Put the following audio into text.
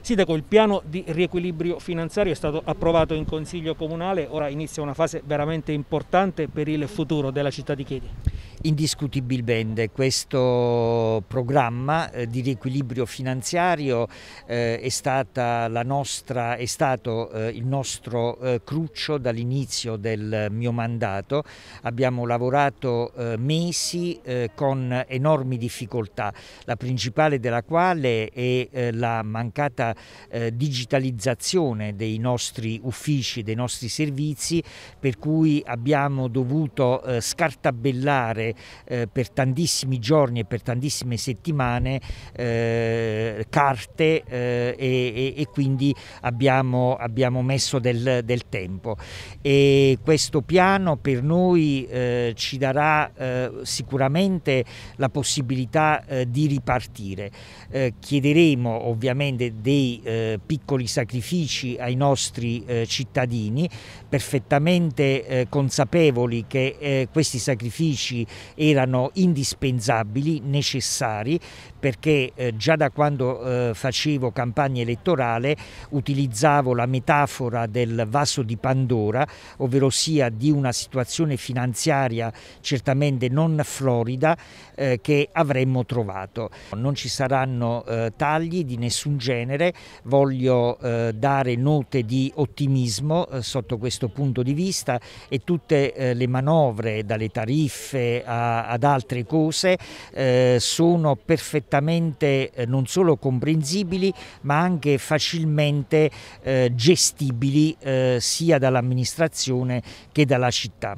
Sindaco, il piano di riequilibrio finanziario è stato approvato in Consiglio Comunale, ora inizia una fase veramente importante per il futuro della città di Chieti. Indiscutibilmente questo programma eh, di riequilibrio finanziario eh, è, nostra, è stato eh, il nostro cruccio dall'inizio del mio mandato. Abbiamo lavorato mesi con enormi difficoltà, la principale della quale è la mancata digitalizzazione dei nostri uffici, dei nostri servizi, per cui abbiamo dovuto scartabellare eh, per tantissimi giorni e per tantissime settimane eh, carte eh, e, e, quindi abbiamo, abbiamo messo del, del, tempo e questo piano per noi eh, ci darà eh, sicuramente la possibilità eh, di ripartire. chiederemo ovviamente dei piccoli sacrifici ai nostri cittadini perfettamente consapevoli che questi sacrifici erano indispensabili, necessari, perché eh, già da quando eh, facevo campagna elettorale utilizzavo la metafora del vaso di Pandora, ovvero sia di una situazione finanziaria certamente non florida eh, che avremmo trovato. Non ci saranno eh, tagli di nessun genere, voglio eh, dare note di ottimismo eh, sotto questo punto di vista e tutte le manovre dalle tariffe a, ad altre cose eh, sono perfettamente eh, non solo comprensibili ma anche facilmente eh, gestibili eh, sia dall'amministrazione che dalla città.